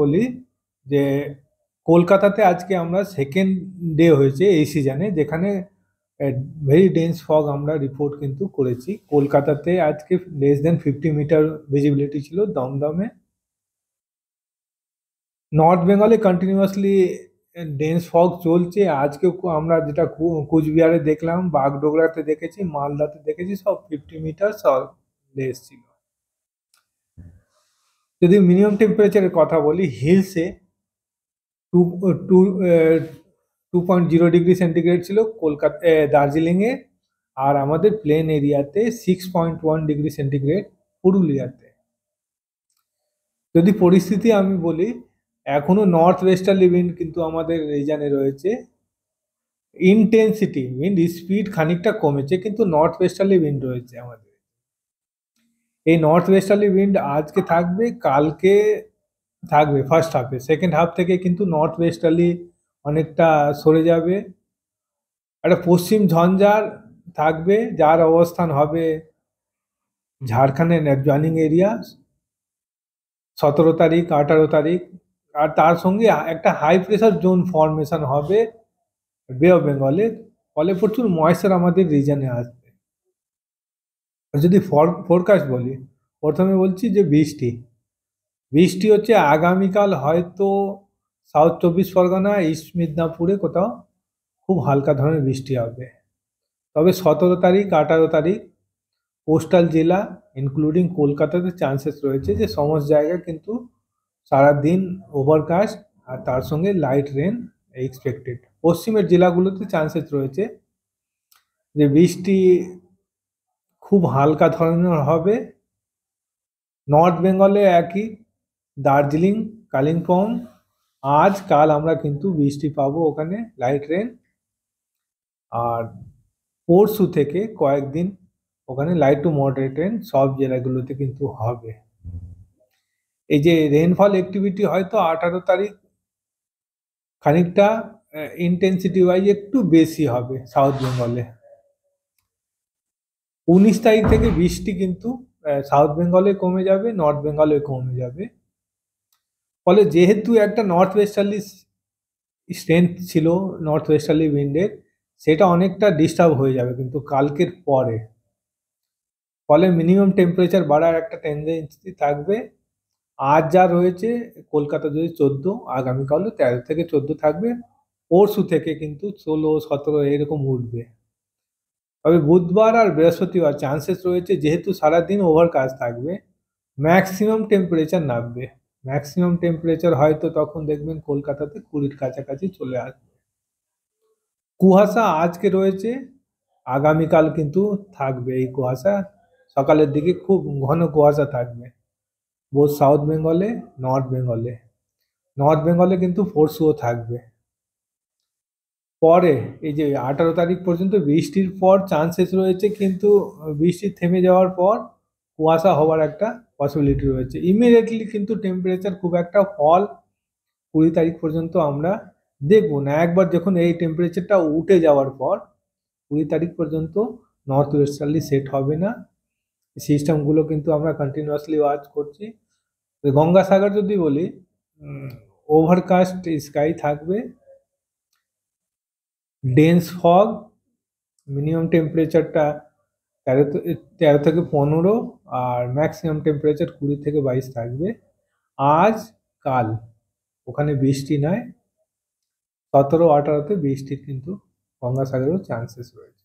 বলি যে কলকাতাতে আজকে আমরা সেকেন্ড ডে হয়েছে এই সিজনে যেখানে ভেরি ডেন্স ফগ আমরা রিপোর্ট কিন্তু করেছি কলকাতাতে আজকে less than fifty metre visibility ছিল দমদমে নর্থ বেঙ্গলে কন্টিনিউয়াসলি ডেন্স ফগ চলছে আজকে আমরা যেটা কুচবিহারে দেখলাম বাগডোগরাতে দেখেছি মালদাতে দেখেছি সব ফিফটি মিটার সব লেস ছিল যদি মিনিমাম টেম্পারেচারের কথা বলি হিলসে two two two point zero degree centigrade ছিল কলকাতা দার্জিলিংয়ে আর আমাদের প্লেন এরিয়াতে six point one degree centigrade পুরুলিয়াতে যদি পরিস্থিতি আমি বলি এখনো নর্থ ওয়েস্টার্লি উইন্ড কিন্তু আমাদের রিজানে রয়েছে ইনটেনসিটি উইন্ড স্পিড খানিকটা কমেছে কিন্তু নর্থ ওয়েস্টার্লি উইন্ড রয়েছে আমাদের এই নর্থ ওয়েস্টার্লি উইন্ড আজকে থাকবে কালকে থাকবে ফার্স্ট হাফে সেকেন্ড হাফ থেকে কিন্তু নর্থ ওয়েস্টার্লি অনেকটা সরে যাবে একটা পশ্চিম ঝঞ্ঝার থাকবে যার অবস্থান হবে ঝাড়খণ্ডের জয়নিং এরিয়া সতেরো তারিখ আঠারো তারিখ আর তার সঙ্গে একটা হাই প্রেশার জোন ফর্মেশন হবে বে অফ বেঙ্গলের ফলে প্রচুর ময়েশ্চার আমাদের রিজনে আসবে আর যদি ফোরকাস্ট বলি প্রথমে বলছি যে বৃষ্টি বৃষ্টি হচ্ছে আগামীকাল হয়তো সাউথ চব্বিশ পরগনা ইস্ট মিদনাপুরে কোথাও খুব হালকা ধরনের বৃষ্টি হবে তবে সতেরো তারিখ আঠারো তারিখ কোস্টাল জেলা ইনক্লুডিং কলকাতাতে চান্সেস রয়েছে যে সমস্ত জায়গায় কিন্তু সারাদিন ওভারকাস্ট আর তার সঙ্গে লাইট রেন এক্সপেক্টেড পশ্চিমের জেলাগুলোতে চান্সেস রয়েছে যে বৃষ্টি খুব হালকা ধরনের হবে নর্থ বেঙ্গলে একই দার্জিলিং কালিম্পং আজ কাল আমরা কিন্তু বৃষ্টি পাবো ওখানে লাইট রেন আর পরশু থেকে কয়েকদিন ওখানে লাইট টু মডারেট রেন সব জেলাগুলোতে কিন্তু হবে এই যে রেনফল অ্যাক্টিভিটি হয়তো আঠারো তারিখ খানিকটা ইন্টেন্সিটি ওয়াইজ একটু বেশি হবে সাউথ বেঙ্গলে উনিশ তারিখ থেকে বৃষ্টি কিন্তু সাউথ বেঙ্গলে কমে যাবে নর্থ বেঙ্গলে কমে যাবে ফলে যেহেতু একটা নর্থ ওয়েস্টার্লি স্ট্রেংথ ছিল নর্থ ওয়েস্টার্লি উইন্ডের সেটা অনেকটা ডিস্টার্ব হয়ে যাবে কিন্তু কালকের পরে ফলে মিনিমাম টেম্পারেচার বাড়ার একটা টেন্ডেন্সি থাকবে আজ যা রয়েছে কলকাতা যদি চোদ্দো আগামীকালও তেরো থেকে চোদ্দো থাকবে পরশু থেকে কিন্তু ষোলো সতেরো এরকম উঠবে তবে বুধবার আর বৃহস্পতিবার চান্সেস রয়েছে যেহেতু সারাদিন ওভার কাজ থাকবে ম্যাক্সিমাম টেম্পারেচার নামবে ম্যাক্সিমাম টেম্পারেচার হয়তো তখন দেখবেন কলকাতাতে কুড়ির কাছাকাছি চলে আসবে কুয়াশা আজকে রয়েছে আগামীকাল কিন্তু থাকবে এই কুয়াশা সকালের দিকে খুব ঘন কুয়াশা থাকবে বোধ সাউথ বেঙ্গলে নর্থ বেঙ্গলে নর্থ বেঙ্গলে কিন্তু ফোর্সও থাকবে পরে এই যে আঠারো তারিখ পর্যন্ত বৃষ্টির পর চান্সেস রয়েছে কিন্তু বৃষ্টি থেমে যাওয়ার পর কুয়াশা হওয়ার একটা পসিবিলিটি রয়েছে ইমিডিয়েটলি কিন্তু টেম্পারেচার খুব একটা ফল কুড়ি তারিখ পর্যন্ত আমরা দেখব না একবার যখন এই টেম্পারেচারটা উঠে যাওয়ার পর কুড়ি তারিখ পর্যন্ত নর্থ ওয়েস্টার্লি সেট হবে না সিস্টেমগুলো কিন্তু আমরা কন্টিনিউয়াসলি ওয়াচ করছি গঙ্গাসাগর যদি বলি ওভারকাস্ট স্কাই থাকবে ডেন্স ফগ মিনিমাম টেম্পারেচারটা তেরো তেরো থেকে পনেরো আর ম্যাক্সিমাম টেম্পারেচার কুড়ি থেকে বাইশ থাকবে আজ কাল ওখানে বৃষ্টি নয় সতেরো আঠারোতে বৃষ্টির কিন্তু গঙ্গাসাগরেও চান্সেস রয়েছে